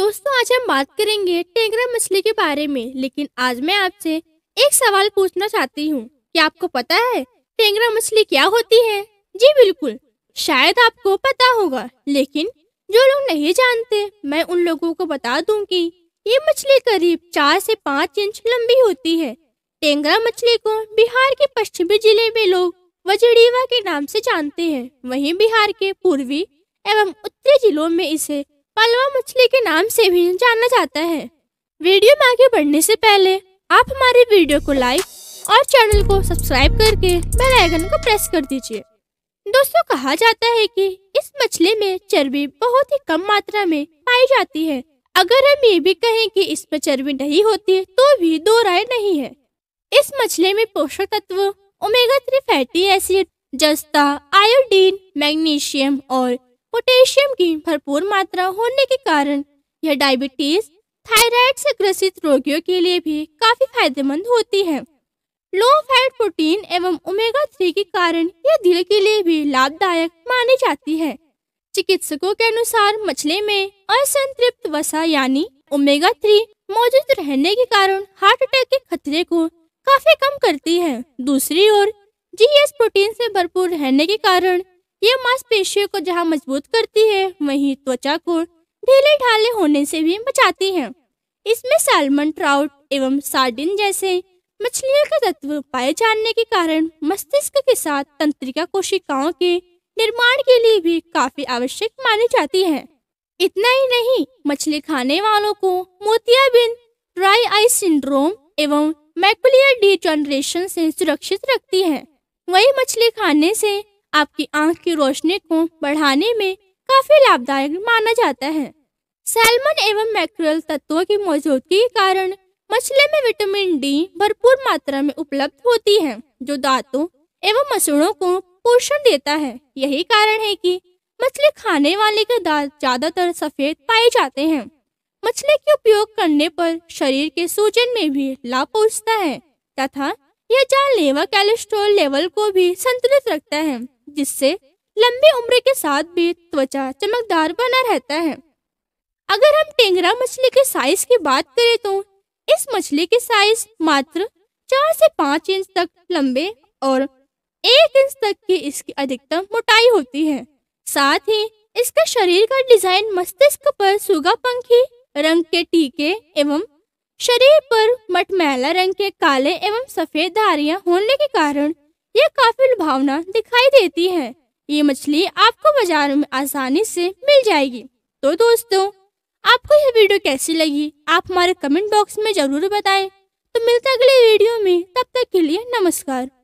दोस्तों आज हम बात करेंगे टेंगरा मछली के बारे में लेकिन आज मैं आपसे एक सवाल पूछना चाहती हूँ क्या आपको पता है टेंगरा मछली क्या होती है जी बिल्कुल शायद आपको पता होगा लेकिन जो लोग नहीं जानते मैं उन लोगों को बता दूं कि ये मछली करीब चार से पाँच इंच लंबी होती है टेंगरा मछली को बिहार के पश्चिमी जिले में लोग वजड़ीवा के नाम से जानते हैं वहीं बिहार के पूर्वी एवं उत्तरी जिलों में इसे पलवा मछली के नाम से भी जाना जाता है वीडियो में आगे बढ़ने से पहले आप हमारे वीडियो को लाइक और चैनल को सब्सक्राइब करके बेल आइकन को प्रेस कर दीजिए दोस्तों कहा जाता है कि इस मछली में चर्बी बहुत ही कम मात्रा में पाई जाती है अगर हम ये भी कहें कि इस पर चर्बी नहीं होती तो भी दो राय नहीं है इस मछली में पोषक तत्व ओमेगा थ्री फैटी एसिड जस्ता आयोडीन मैग्नीशियम और पोटेशियम की भरपूर मात्रा होने के कारण यह डायबिटीज थायराइड से ग्रसित रोगियों के लिए भी काफी फायदेमंद होती है लो फैट प्रोटीन एवं ओमेगा थ्री के कारण यह दिल के लिए भी लाभदायक मानी जाती है चिकित्सकों के अनुसार मछली में असंतृप्त वसा यानी ओमेगा थ्री मौजूद रहने के कारण हार्ट अटैक के खतरे को काफी कम करती है दूसरी ओर जीएस प्रोटीन से भरपूर रहने के कारण ये मांसपेशियों को जहाँ मजबूत करती है वहीं त्वचा को ढीले ढाले होने से भी बचाती है इसमें सालमन ट्राउट एवं सार्डिन जैसे मछलियों के तत्व पाए जाने के कारण मस्तिष्क के साथ तंत्रिका कोशिकाओं के निर्माण के लिए भी काफी आवश्यक मानी जाती है इतना ही नहीं मछली खाने वालों को मोतियाबिंद ड्राई आई सिंड्रोम एवं मैकुलियर डिजनरेशन से सुरक्षित रखती है वही मछली खाने से आपकी आंख की रोशनी को बढ़ाने में काफी लाभदायक माना जाता है सैलमन एवं मैक्रल तत्वों की मौजूदगी के कारण मछली में विटामिन डी भरपूर मात्रा में उपलब्ध होती है जो दांतों एवं मसूड़ों को पोषण देता है यही कारण है कि मछली खाने वाले के दांत ज्यादातर सफेद पाए जाते हैं मछली के उपयोग करने पर शरीर के सूजन में भी लाभ पहुंचता है तथा यह जानलेवा कैलेस्ट्रोल लेवल को भी संतुलित रखता है जिससे लंबी उम्र के साथ भी त्वचा चमकदार बना रहता है अगर हम टेंगरा मछली के साइज की बात करें तो इस मछली की साइज मात्र चार से पाँच इंच तक लंबे और एक इंच तक की इसकी अधिकतम मोटाई होती है साथ ही इसका शरीर का डिजाइन मस्तिष्क पर सुगा पंखी रंग के टीके एवं शरीर पर मटमैला रंग के काले एवं सफेद धारियां होने के कारण ये काफी लुभावना दिखाई देती है ये मछली आपको बाजार में आसानी से मिल जाएगी तो दोस्तों आपको यह वीडियो कैसी लगी आप हमारे कमेंट बॉक्स में जरूर बताएं तो मिलते अगले वीडियो में तब तक के लिए नमस्कार